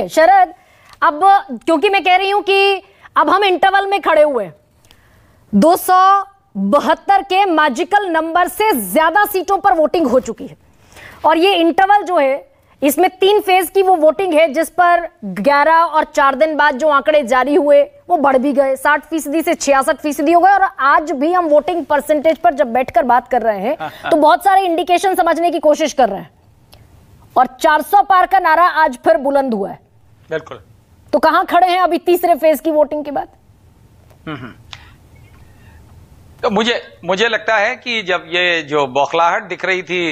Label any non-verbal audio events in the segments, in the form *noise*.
के शरद अब क्योंकि मैं कह रही हूं कि अब हम इंटरवल में खड़े हुए दो बहत्तर के मैजिकल नंबर से ज्यादा सीटों पर वोटिंग हो चुकी है और ये इंटरवल जो है इसमें तीन फेज की वो वोटिंग है जिस पर 11 और चार दिन बाद जो आंकड़े जारी हुए वो बढ़ भी गए 60 फीसदी से छियासठ फीसदी हो गए और आज भी हम वोटिंग परसेंटेज पर जब बैठकर बात कर रहे हैं हाँ, तो हाँ। बहुत सारे इंडिकेशन समझने की कोशिश कर रहे हैं और 400 पार का नारा आज फिर बुलंद हुआ है बिल्कुल तो कहां खड़े हैं अभी तीसरे फेज की वोटिंग के बाद हम्म, हम्म। तो मुझे मुझे लगता है कि जब ये जो बौखलाहट दिख रही थी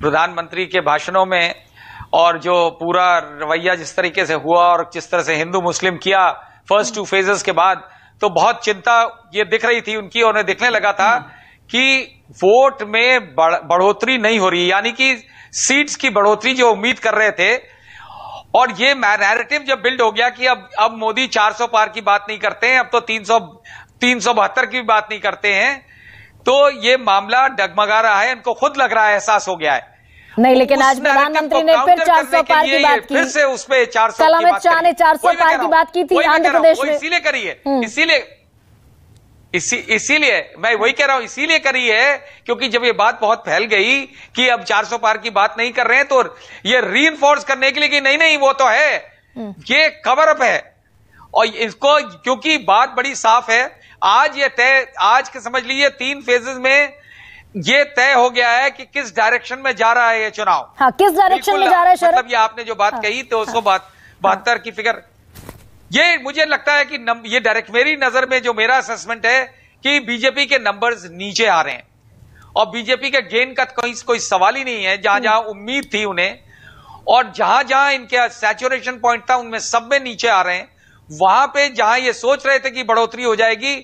प्रधानमंत्री के भाषणों में और जो पूरा रवैया जिस तरीके से हुआ और जिस तरह से हिंदू मुस्लिम किया फर्स्ट टू फेजेस के बाद तो बहुत चिंता ये दिख रही थी उनकी और उन्हें दिखने लगा था हम्म। कि वोट में बढ़ोतरी नहीं हो रही यानी कि सीट्स की बढ़ोतरी जो उम्मीद कर रहे थे और ये नैरेटिव जब बिल्ड हो गया कि अब अब मोदी 400 पार की बात नहीं करते हैं अब तो तीन सौ तीन सौ बहत्तर की बात नहीं करते हैं तो ये मामला डगमगा रहा है इनको खुद लग रहा है एहसास हो गया है नहीं तो लेकिन आज प्रधानमंत्री ने फिर 400 पार की बात की फिर से उस पर चार सौ शाह ने 400 पार की बात की थी आंध्र प्रदेश में इसीलिए करिए हम्म। इसीलिए इसी इसीलिए मैं वही कह रहा हूं इसीलिए करी है क्योंकि जब ये बात बहुत फैल गई कि अब 400 पार की बात नहीं कर रहे हैं तो ये री करने के लिए कि नहीं नहीं वो तो है हम्म। ये कवर अप है और इसको क्योंकि बात बड़ी साफ है आज ये तय आज के समझ लीजिए तीन फेजेस में ये तय हो गया है कि किस डायरेक्शन में जा रहा है ये चुनाव हाँ, किस डायरेक्शन में जा रहा है मतलब ये आपने जो बात हाँ, कही तो उसको हाँ, हाँ। बहत्तर की फिगर ये मुझे लगता है कि ये डायरेक्ट मेरी नजर में जो मेरा असेसमेंट है कि बीजेपी के नंबर्स नीचे आ रहे हैं और बीजेपी के गेन का कोई कोई सवाल ही नहीं है जहां जहां हम्म। उम्मीद थी उन्हें और जहां जहां इनके सैचुरेशन पॉइंट था उनमें सब में नीचे आ रहे हैं वहां पे जहां ये सोच रहे थे कि बढ़ोतरी हो जाएगी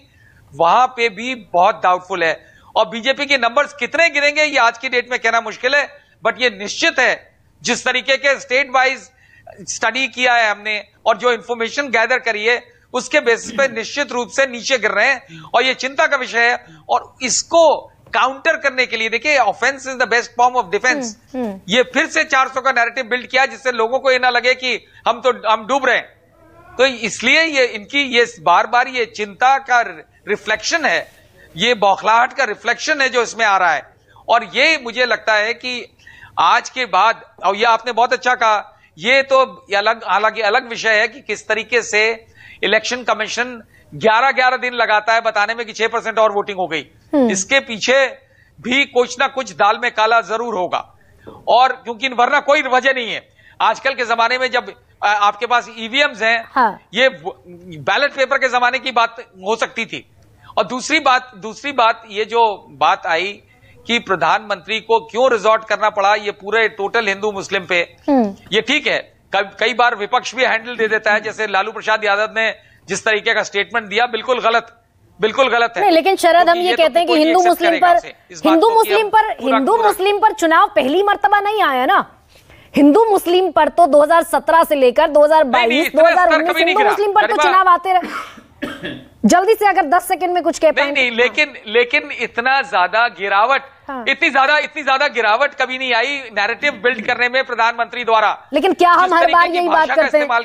वहां पे भी बहुत डाउटफुल है और बीजेपी के नंबर्स कितने गिरेंगे ये आज की डेट में कहना मुश्किल है बट ये निश्चित है जिस तरीके के स्टेट वाइज स्टडी किया है हमने और जो इंफॉर्मेशन गैदर करी है उसके बेसिस पे hmm. निश्चित रूप से नीचे गिर रहे हैं और ये चिंता का विषय है और इसको काउंटर करने के लिए देखिए offence is the best form of defence ये फिर से 400 का नैरेटिव बिल्ड किया जिससे लोगों को ये ना लगे कि हम तो हम डूब रहे हैं तो इसलिए ये इनकी ये बार बार ये चिंता का रिफ्लेक्शन है ये बौखलाहट का रिफ्लेक्शन है जो इसमें आ रहा है और ये मुझे लगता है कि आज के बाद और यह आपने बहुत अच्छा कहा ये तो अलग हालांकि अलग विषय है कि किस तरीके से इलेक्शन कमीशन 11-11 दिन लगाता है बताने में कि 6 परसेंट और वोटिंग हो गई हम्म। इसके पीछे भी कुछ ना कुछ दाल में काला जरूर होगा और क्योंकि वरना कोई वजह नहीं है आजकल के जमाने में जब आपके पास ईवीएम्स e हैं हाँ। ये बैलेट पेपर के जमाने की बात हो सकती थी और दूसरी बात दूसरी बात ये जो बात आई कि प्रधानमंत्री को क्यों रिजॉर्ट करना पड़ा ये पूरे टोटल हिंदू मुस्लिम पे हम्म। ये ठीक है कई बार विपक्ष भी हैंडल दे देता है हम्म। जैसे लालू प्रसाद यादव ने जिस तरीके का स्टेटमेंट दिया बिल्कुल गलत बिल्कुल गलत है लेकिन शरद तो हम ये, ये तो कहते हैं कि हिंदू मुस्लिम पर हिंदू मुस्लिम पर हिंदू मुस्लिम पर चुनाव पहली मरतबा नहीं आया ना हिंदू मुस्लिम पर तो 2017 से लेकर 2022 2019 हिंदू मुस्लिम पर तो चुनाव आते रहे *coughs* जल्दी से अगर 10 सेकंड में कुछ कह नहीं नहीं लेकिन हाँ। लेकिन इतना ज्यादा गिरावट हाँ। इतनी ज्यादा इतनी ज्यादा गिरावट कभी नहीं आई नैरेटिव बिल्ड करने में प्रधानमंत्री द्वारा लेकिन क्या हम हर बार यही बात करते हैं